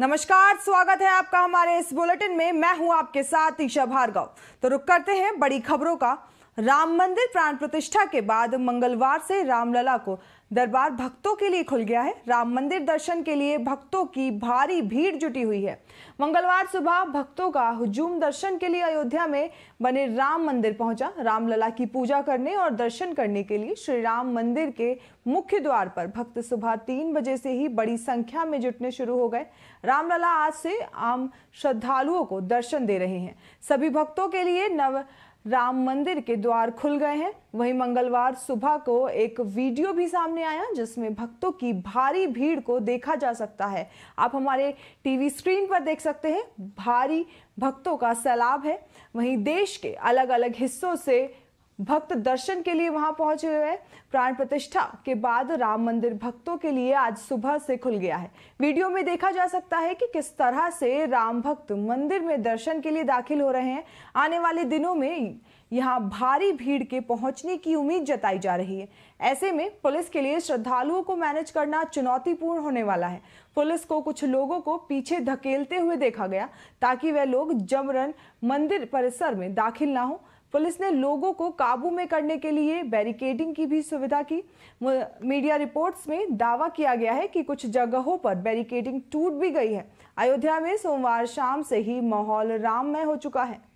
नमस्कार स्वागत है आपका हमारे इस बुलेटिन में मैं हूं आपके साथ ईशा भार्गव तो रुक करते हैं बड़ी खबरों का राम मंदिर प्राण प्रतिष्ठा के बाद मंगलवार से रामलला को दरबार भक्तों के लिए खुल गया है राम मंदिर दर्शन के लिए भक्तों की भारी भीड़ जुटी हुई है मंगलवार सुबह भक्तों का हुजूम दर्शन के लिए अयोध्या में बने राम मंदिर पहुंचा रामलला की पूजा करने और दर्शन करने के लिए श्री राम मंदिर के मुख्य द्वार पर भक्त सुबह तीन बजे से ही बड़ी संख्या में जुटने शुरू हो गए रामलला आज से आम श्रद्धालुओं को दर्शन दे रहे हैं सभी भक्तों के लिए नव राम मंदिर के द्वार खुल गए हैं वहीं मंगलवार सुबह को एक वीडियो भी सामने आया जिसमें भक्तों की भारी भीड़ को देखा जा सकता है आप हमारे टीवी स्क्रीन पर देख सकते हैं भारी भक्तों का सैलाब है वहीं देश के अलग अलग हिस्सों से भक्त दर्शन के लिए वहां पहुंचे हुए हैं प्राण प्रतिष्ठा के बाद राम मंदिर भक्तों के लिए आज सुबह से खुल गया है वीडियो में देखा जा सकता है कि किस तरह से राम भक्त मंदिर में दर्शन के लिए दाखिल हो रहे हैं आने वाले दिनों में यहां भारी भीड़ के पहुंचने की उम्मीद जताई जा रही है ऐसे में पुलिस के लिए श्रद्धालुओं को मैनेज करना चुनौतीपूर्ण होने वाला है पुलिस को कुछ लोगों को पीछे धकेलते हुए देखा गया ताकि वह लोग जमरन मंदिर परिसर में दाखिल ना हो पुलिस ने लोगों को काबू में करने के लिए बैरिकेडिंग की भी सुविधा की मीडिया रिपोर्ट्स में दावा किया गया है कि कुछ जगहों पर बैरिकेडिंग टूट भी गई है अयोध्या में सोमवार शाम से ही माहौल राममय हो चुका है